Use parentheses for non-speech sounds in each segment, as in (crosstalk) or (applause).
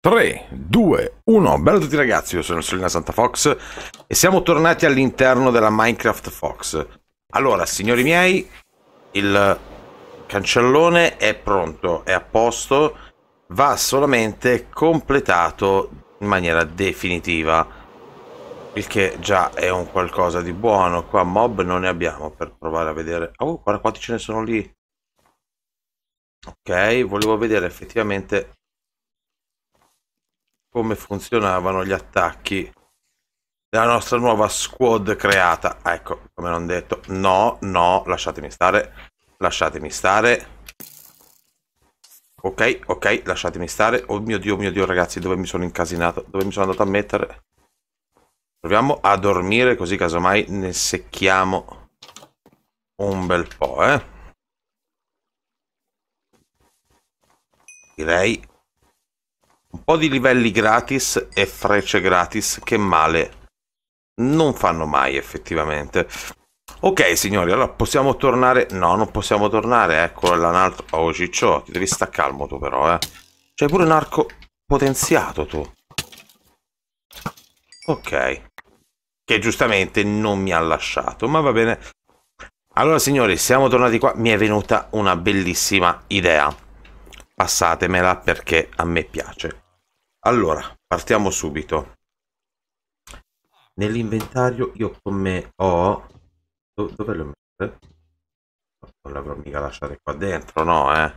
3, 2, 1, bello tutti ragazzi, io sono Solina Santa Fox e siamo tornati all'interno della Minecraft Fox. Allora, signori miei, il cancellone è pronto, è a posto, va solamente completato in maniera definitiva, il che già è un qualcosa di buono. Qua mob non ne abbiamo per provare a vedere... Oh, guarda quanti ce ne sono lì! Ok, volevo vedere effettivamente come funzionavano gli attacchi della nostra nuova squad creata. Ah, ecco, come non detto, no, no, lasciatemi stare, lasciatemi stare. Ok, ok, lasciatemi stare. Oh mio Dio, oh mio Dio, ragazzi, dove mi sono incasinato? Dove mi sono andato a mettere? Proviamo a dormire così casomai ne secchiamo un bel po', eh. Direi un po' di livelli gratis e frecce gratis che male non fanno mai effettivamente. Ok signori, allora possiamo tornare... No, non possiamo tornare, ecco l'analtro... Oh ciccio, ti devi stare calmo tu però, eh. C'hai pure un arco potenziato tu. Ok. Che giustamente non mi ha lasciato, ma va bene. Allora signori, siamo tornati qua, mi è venuta una bellissima idea passatemela perché a me piace. Allora, partiamo subito. Nell'inventario io come ho... Do dove lo metto? Non l'avrò mica lasciate qua dentro, no, eh?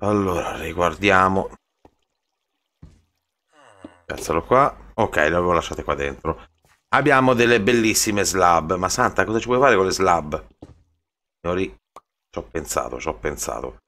Allora, riguardiamo. Piazzalo qua. Ok, l'avevo lasciate qua dentro. Abbiamo delle bellissime slab. Ma santa, cosa ci puoi fare con le slab? Signori, ci ho pensato, ci ho pensato.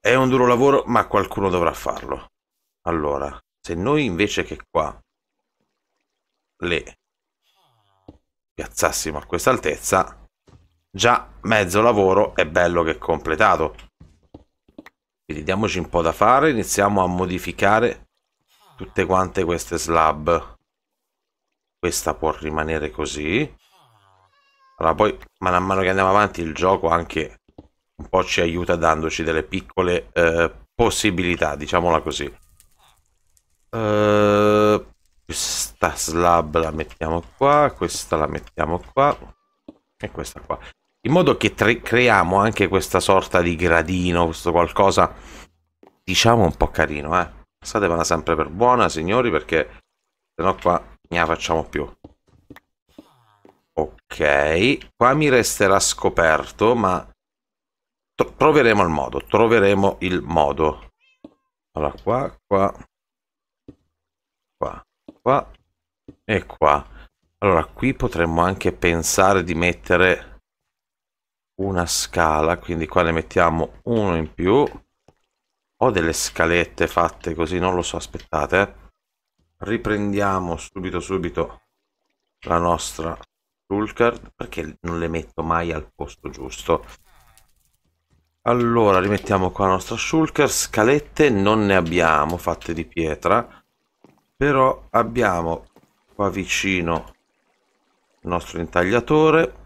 È un duro lavoro, ma qualcuno dovrà farlo. Allora, se noi invece che qua le piazzassimo a questa altezza, già mezzo lavoro è bello che è completato. Quindi diamoci un po' da fare, iniziamo a modificare tutte quante queste slab. Questa può rimanere così. Allora poi, man mano che andiamo avanti, il gioco anche un po' ci aiuta dandoci delle piccole eh, possibilità, diciamola così. Uh, questa slab la mettiamo qua, questa la mettiamo qua e questa qua. In modo che creiamo anche questa sorta di gradino, questo qualcosa, diciamo un po' carino, eh. Passatevela sempre per buona, signori, perché sennò qua ne facciamo più. Ok, qua mi resterà scoperto, ma troveremo il modo, troveremo il modo. Allora, qua, qua, qua, qua e qua. Allora, qui potremmo anche pensare di mettere una scala, quindi qua ne mettiamo uno in più. Ho delle scalette fatte così, non lo so, aspettate. Riprendiamo subito subito la nostra toolcard, perché non le metto mai al posto giusto allora, rimettiamo qua la nostra shulker. Scalette non ne abbiamo fatte di pietra, però abbiamo qua vicino il nostro intagliatore.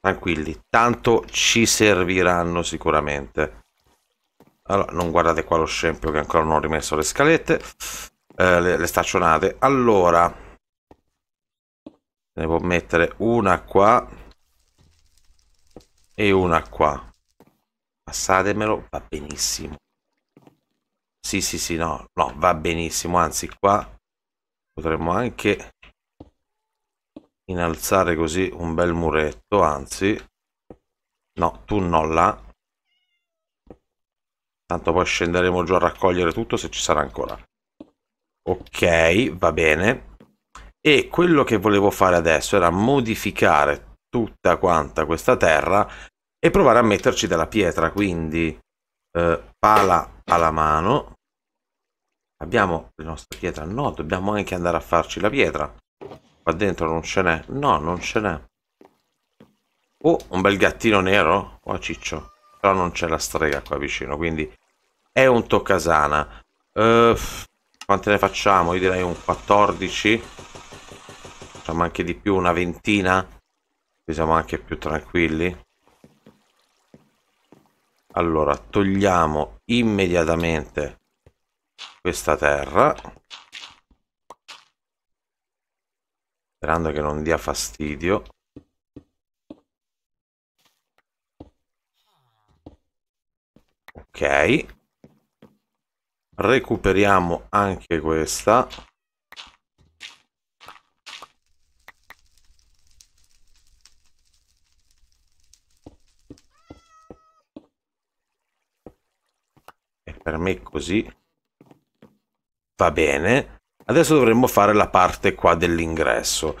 Tranquilli, tanto ci serviranno sicuramente. Allora, non guardate qua lo scempio che ancora non ho rimesso le scalette, eh, le, le staccionate. Allora, ne può mettere una qua e una qua passatemelo va benissimo sì sì sì no no va benissimo anzi qua potremmo anche innalzare così un bel muretto anzi no tu non là tanto poi scenderemo giù a raccogliere tutto se ci sarà ancora ok va bene e quello che volevo fare adesso era modificare tutta quanta questa terra e provare a metterci della pietra quindi eh, pala alla mano abbiamo la nostra pietra no dobbiamo anche andare a farci la pietra qua dentro non ce n'è no non ce n'è oh un bel gattino nero qua oh, ciccio però non c'è la strega qua vicino quindi è un toccasana uh, quante ne facciamo io direi un 14 facciamo anche di più una ventina così siamo anche più tranquilli allora togliamo immediatamente questa terra sperando che non dia fastidio ok recuperiamo anche questa per me così va bene adesso dovremmo fare la parte qua dell'ingresso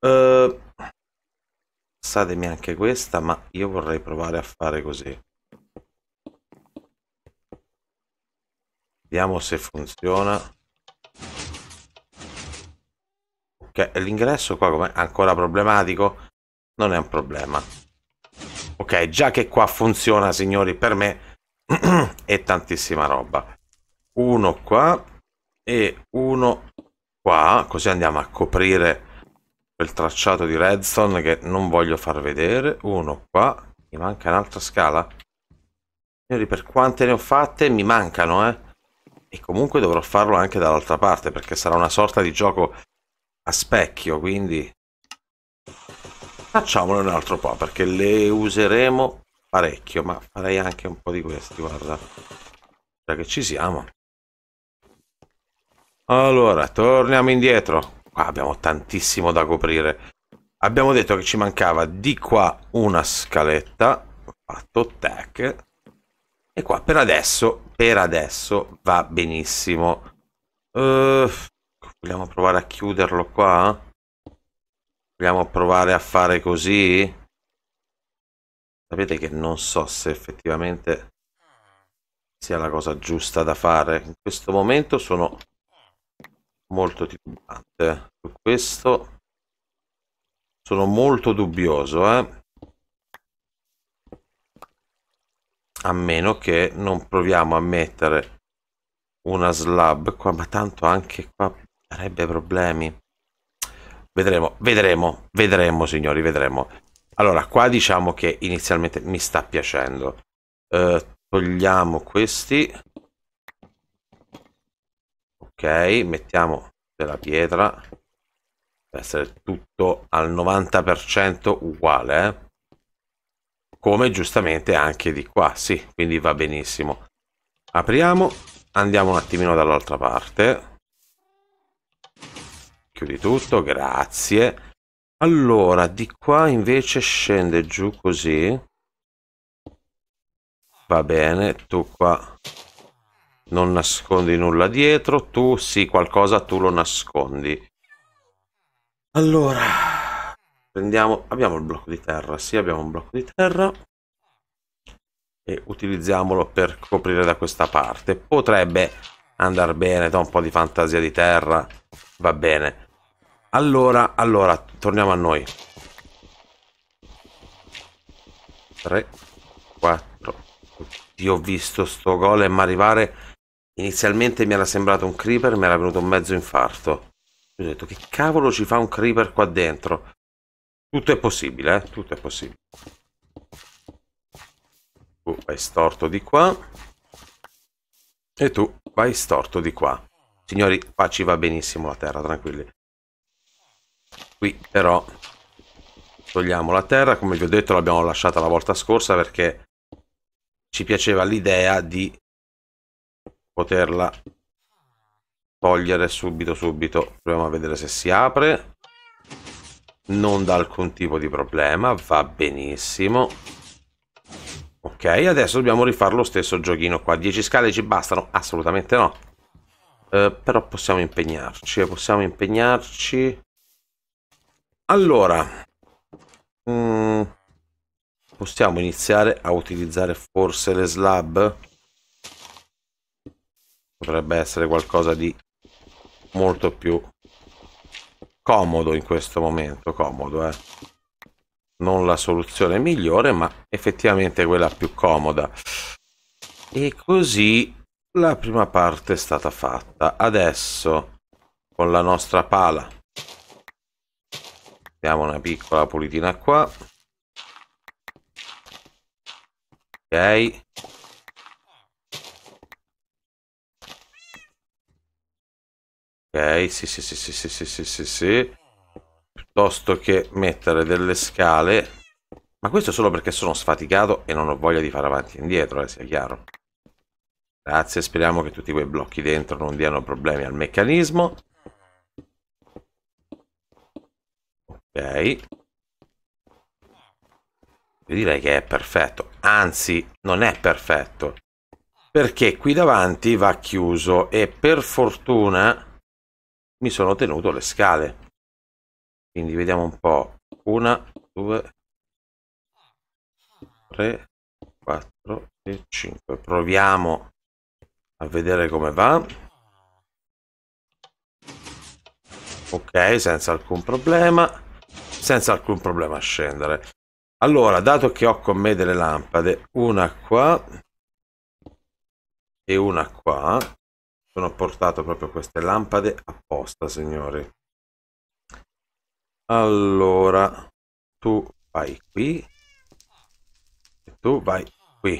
uh, anche questa ma io vorrei provare a fare così vediamo se funziona ok l'ingresso qua com'è ancora problematico non è un problema ok già che qua funziona signori per me (clears throat) e tantissima roba. Uno qua e uno qua, così andiamo a coprire quel tracciato di redstone che non voglio far vedere. Uno qua, mi manca un'altra scala. Signori, per quante ne ho fatte mi mancano, eh. E comunque dovrò farlo anche dall'altra parte perché sarà una sorta di gioco a specchio, quindi facciamolo un altro po' perché le useremo parecchio, ma farei anche un po' di questi, guarda. Già che ci siamo. Allora, torniamo indietro. Qua abbiamo tantissimo da coprire. Abbiamo detto che ci mancava di qua una scaletta. Fatto tac. E qua per adesso, per adesso va benissimo. Uh, vogliamo provare a chiuderlo qua? Vogliamo provare a fare così? Sapete che non so se effettivamente sia la cosa giusta da fare. In questo momento sono molto titubante. Su questo sono molto dubbioso, eh? A meno che non proviamo a mettere una slab qua, ma tanto anche qua avrebbe problemi. Vedremo, vedremo, vedremo signori, vedremo. Allora, qua diciamo che inizialmente mi sta piacendo. Eh, togliamo questi. Ok, mettiamo della pietra. Deve essere tutto al 90% uguale. Eh. Come giustamente anche di qua, sì, quindi va benissimo. Apriamo, andiamo un attimino dall'altra parte. Chiudi tutto, grazie. grazie. Allora, di qua invece scende giù così. Va bene, tu qua non nascondi nulla dietro. Tu sì, qualcosa tu lo nascondi. Allora, prendiamo... Abbiamo il blocco di terra, sì, abbiamo un blocco di terra. E utilizziamolo per coprire da questa parte. Potrebbe andare bene, da un po' di fantasia di terra. Va bene. Allora, allora, torniamo a noi. 3, 4. Io ho visto sto golem arrivare. Inizialmente mi era sembrato un creeper, mi era venuto un mezzo infarto. Io ho detto, che cavolo ci fa un creeper qua dentro? Tutto è possibile, eh? Tutto è possibile. Tu vai storto di qua. E tu vai storto di qua. Signori, qua ci va benissimo la terra, tranquilli. Qui però togliamo la terra, come vi ho detto l'abbiamo lasciata la volta scorsa perché ci piaceva l'idea di poterla togliere subito subito. Proviamo a vedere se si apre. Non dà alcun tipo di problema, va benissimo. Ok, adesso dobbiamo rifare lo stesso giochino qua. 10 scale ci bastano? Assolutamente no. Eh, però possiamo impegnarci, eh, possiamo impegnarci. Allora, mm, possiamo iniziare a utilizzare forse le slab? Potrebbe essere qualcosa di molto più comodo in questo momento, comodo, eh. Non la soluzione migliore, ma effettivamente quella più comoda. E così la prima parte è stata fatta. Adesso, con la nostra pala diamo una piccola pulitina qua ok ok sì sì sì sì sì sì sì sì, sì. piuttosto che mettere delle scale ma questo solo perché sono sfaticato e non ho voglia di fare avanti e indietro, eh, sia chiaro. Grazie, speriamo che tutti quei blocchi dentro non diano problemi al meccanismo. Ok. Io direi che è perfetto. Anzi, non è perfetto. Perché qui davanti va chiuso e per fortuna mi sono tenuto le scale. Quindi vediamo un po'. Una, due, tre, quattro e cinque. Proviamo a vedere come va. Ok, senza alcun problema senza alcun problema a scendere. Allora, dato che ho con me delle lampade, una qua e una qua, sono portato proprio queste lampade apposta, signori. Allora, tu vai qui e tu vai qui.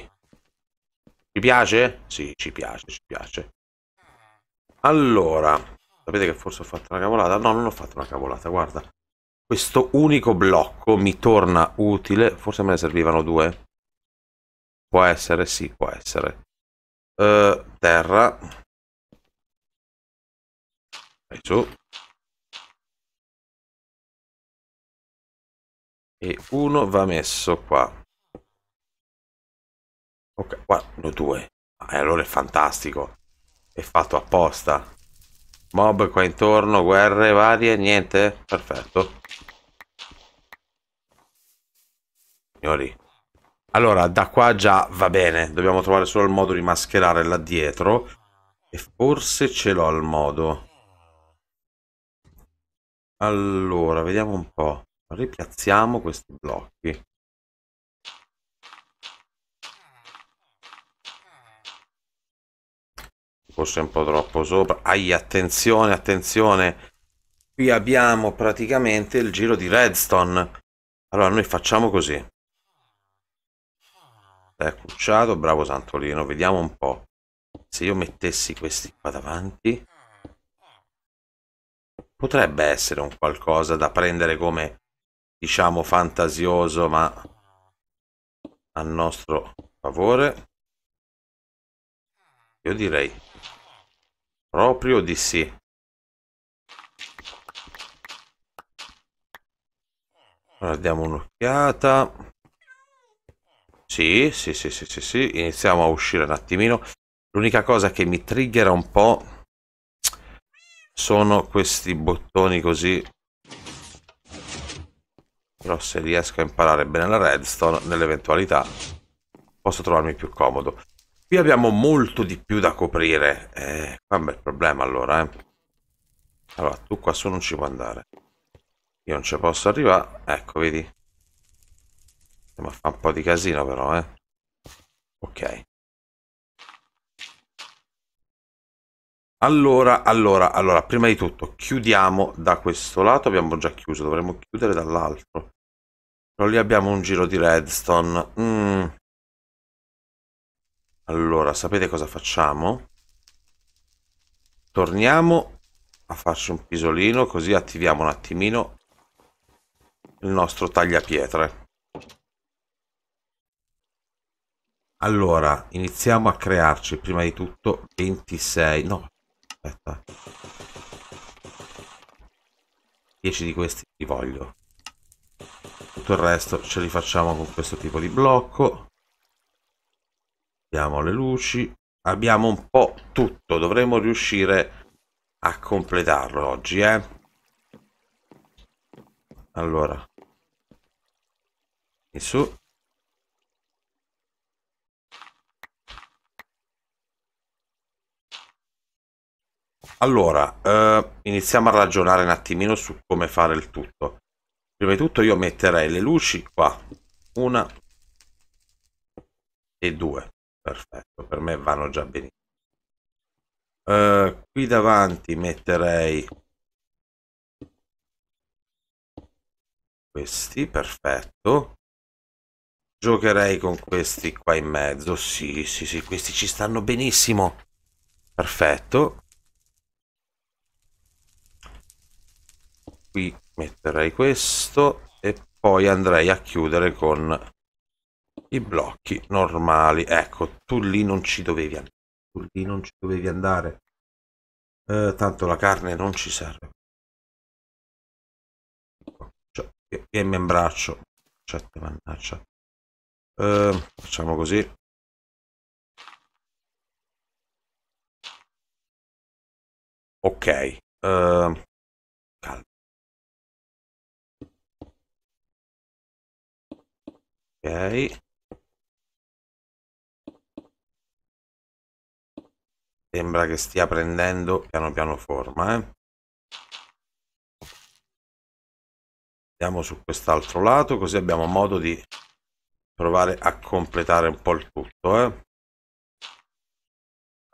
Ci piace? Sì, ci piace, ci piace. Allora, sapete che forse ho fatto una cavolata? No, non ho fatto una cavolata, guarda questo unico blocco mi torna utile. Forse me ne servivano due. Può essere, sì, può essere. Uh, terra. Vai giù. E uno va messo qua. Ok, qua guarda, due. Ah, e allora è fantastico. È fatto apposta. Mob qua intorno, guerre varie, niente? Perfetto. signori. Allora, da qua già va bene. Dobbiamo trovare solo il modo di mascherare là dietro. E forse ce l'ho al modo. Allora, vediamo un po'. Ripiazziamo questi blocchi. Forse un po' troppo sopra. Ai, attenzione, attenzione. Qui abbiamo praticamente il giro di redstone. Allora, noi facciamo così. Beh, Cucciato, bravo Santolino, vediamo un po'. Se io mettessi questi qua davanti... Potrebbe essere un qualcosa da prendere come, diciamo, fantasioso, ma a nostro favore. Io direi proprio di sì. Allora diamo un'occhiata. Sì, sì, sì, sì, sì, sì, iniziamo a uscire un attimino. L'unica cosa che mi triggera un po' sono questi bottoni così. Però se riesco a imparare bene la redstone, nell'eventualità, posso trovarmi più comodo. Qui abbiamo molto di più da coprire. Eh, qua è un bel problema allora, eh. Allora, tu qua su non ci puoi andare. Io non ci posso arrivare. Ecco, vedi? Ma fa un po' di casino però, eh. Ok. Allora, allora, allora, prima di tutto chiudiamo da questo lato, abbiamo già chiuso, dovremmo chiudere dall'altro. Però lì abbiamo un giro di redstone. Mm. Allora, sapete cosa facciamo? Torniamo a farci un pisolino, così attiviamo un attimino il nostro tagliapietre. Allora, iniziamo a crearci prima di tutto 26... No, aspetta. 10 di questi li voglio. Tutto il resto ce li facciamo con questo tipo di blocco. Abbiamo le luci. Abbiamo un po' tutto. Dovremmo riuscire a completarlo oggi, eh. Allora. In su. Allora, eh, iniziamo a ragionare un attimino su come fare il tutto. Prima di tutto io metterei le luci qua, una e due, perfetto, per me vanno già benissimo. Eh, qui davanti metterei questi, perfetto. Giocherei con questi qua in mezzo, sì, sì, sì, questi ci stanno benissimo. Perfetto. qui metterei questo e poi andrei a chiudere con i blocchi normali ecco tu lì non ci dovevi andare tu lì non ci dovevi andare eh, tanto la carne non ci serve cioè, e mi imbraccio cioè, mannaggia. Eh, facciamo così ok uh, sembra che stia prendendo piano piano forma eh? andiamo su quest'altro lato così abbiamo modo di provare a completare un po' il tutto eh?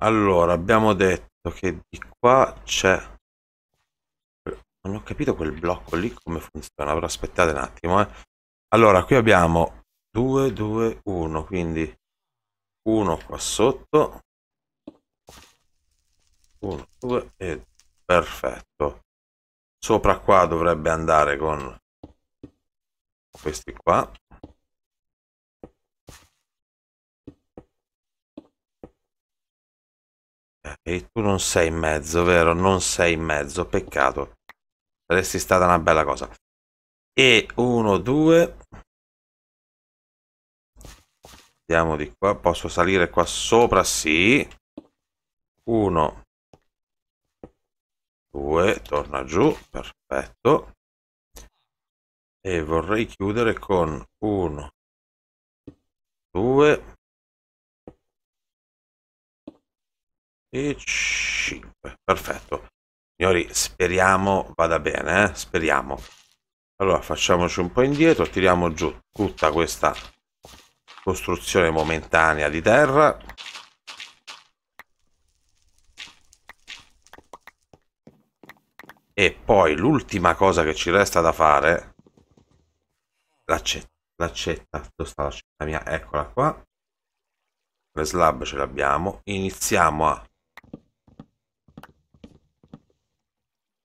allora abbiamo detto che di qua c'è non ho capito quel blocco lì come funziona però aspettate un attimo eh? allora qui abbiamo 2 2 1 quindi 1 qua sotto 1 2 e perfetto sopra qua dovrebbe andare con questi qua eh, e tu non sei in mezzo vero non sei in mezzo peccato saresti stata una bella cosa e 1 2 Andiamo di qua. Posso salire qua sopra? Sì. Uno. Due. Torna giù. Perfetto. E vorrei chiudere con uno. Due. E cinque. Perfetto. Signori, speriamo vada bene, eh? Speriamo. Allora, facciamoci un po' indietro, tiriamo giù tutta questa costruzione momentanea di terra e poi l'ultima cosa che ci resta da fare l'accetta l'accetta dove sta l'accetta mia eccola qua le slab ce l'abbiamo iniziamo a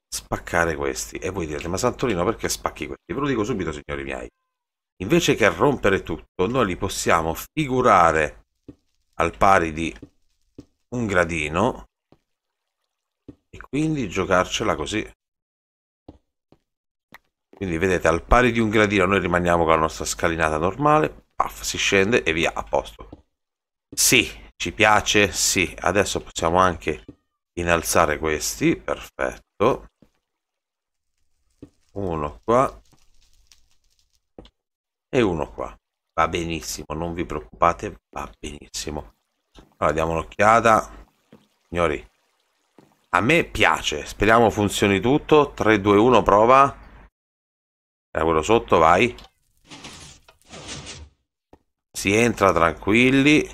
spaccare questi e voi direte ma Santolino perché spacchi questi ve lo dico subito signori miei invece che rompere tutto, noi li possiamo figurare al pari di un gradino e quindi giocarcela così. Quindi vedete, al pari di un gradino noi rimaniamo con la nostra scalinata normale, puff, si scende e via, a posto. Sì, ci piace, sì. Adesso possiamo anche innalzare questi, perfetto. Uno qua, e uno qua. Va benissimo, non vi preoccupate, va benissimo. Allora, diamo un'occhiata. Signori, a me piace. Speriamo funzioni tutto. 3, 2, 1, prova. da quello sotto, vai. Si entra tranquilli.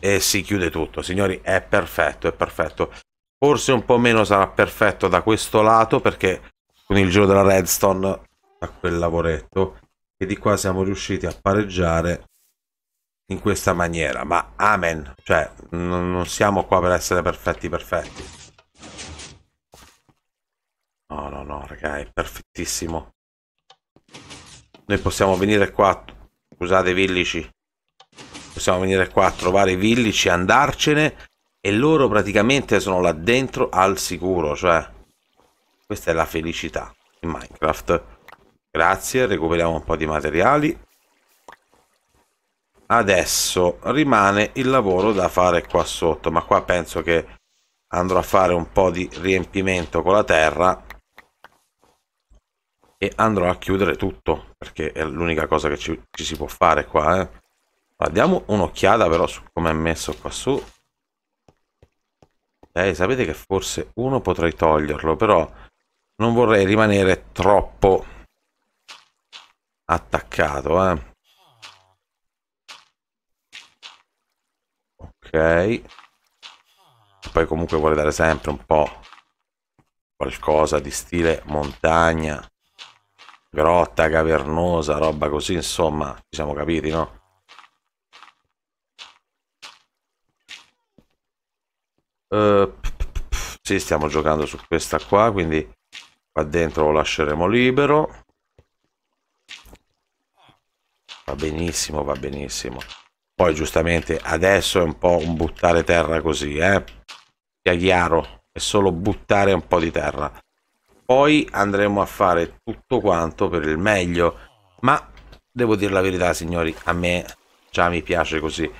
E si chiude tutto, signori. È perfetto, è perfetto. Forse un po' meno sarà perfetto da questo lato perché con il giro della redstone a quel lavoretto e di qua siamo riusciti a pareggiare in questa maniera ma amen cioè non siamo qua per essere perfetti perfetti no no no raga è perfettissimo noi possiamo venire qua scusate villici possiamo venire qua a trovare i villici andarcene e loro praticamente sono là dentro al sicuro cioè questa è la felicità in Minecraft. Grazie, recuperiamo un po' di materiali. Adesso rimane il lavoro da fare qua sotto, ma qua penso che andrò a fare un po' di riempimento con la terra e andrò a chiudere tutto, perché è l'unica cosa che ci, ci, si può fare qua. Eh. diamo un'occhiata però su come è messo qua su. Eh, sapete che forse uno potrei toglierlo, però non vorrei rimanere troppo attaccato eh. ok poi comunque vuole dare sempre un po' qualcosa di stile montagna grotta cavernosa roba così insomma ci siamo capiti no? Uh, pff, sì, stiamo giocando su questa qua, quindi qua dentro lo lasceremo libero va benissimo va benissimo poi giustamente adesso è un po' un buttare terra così eh sia chiaro è solo buttare un po' di terra poi andremo a fare tutto quanto per il meglio ma devo dire la verità signori a me già mi piace così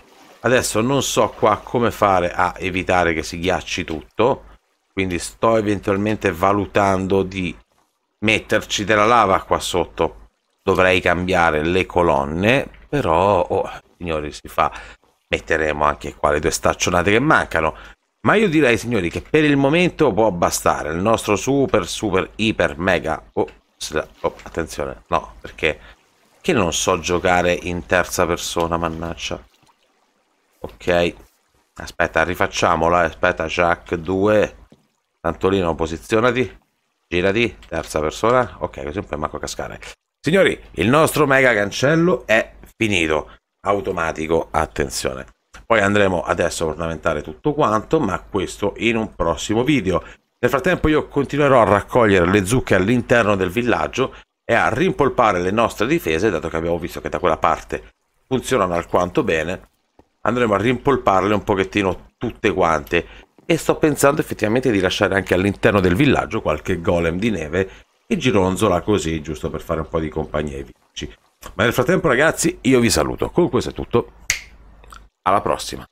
adesso non so qua come fare a evitare che si ghiacci tutto quindi sto eventualmente valutando di metterci della lava qua sotto dovrei cambiare le colonne però oh, signori si fa metteremo anche qua le due staccionate che mancano ma io direi signori che per il momento può bastare il nostro super super iper mega oh, oh attenzione no perché che non so giocare in terza persona mannaggia ok aspetta rifacciamola aspetta Jack 2 Antolino, posizionati. Girati, terza persona. Ok, così non puoi manco a cascare. Signori, il nostro mega cancello è finito. Automatico, attenzione. Poi andremo adesso a ornamentare tutto quanto, ma questo in un prossimo video. Nel frattempo io continuerò a raccogliere le zucche all'interno del villaggio e a rimpolpare le nostre difese, dato che abbiamo visto che da quella parte funzionano alquanto bene. Andremo a rimpolparle un pochettino tutte quante e sto pensando effettivamente di lasciare anche all'interno del villaggio qualche golem di neve e gironzola così, giusto per fare un po' di compagnia ai vici. Ma nel frattempo ragazzi io vi saluto, con questo è tutto, alla prossima!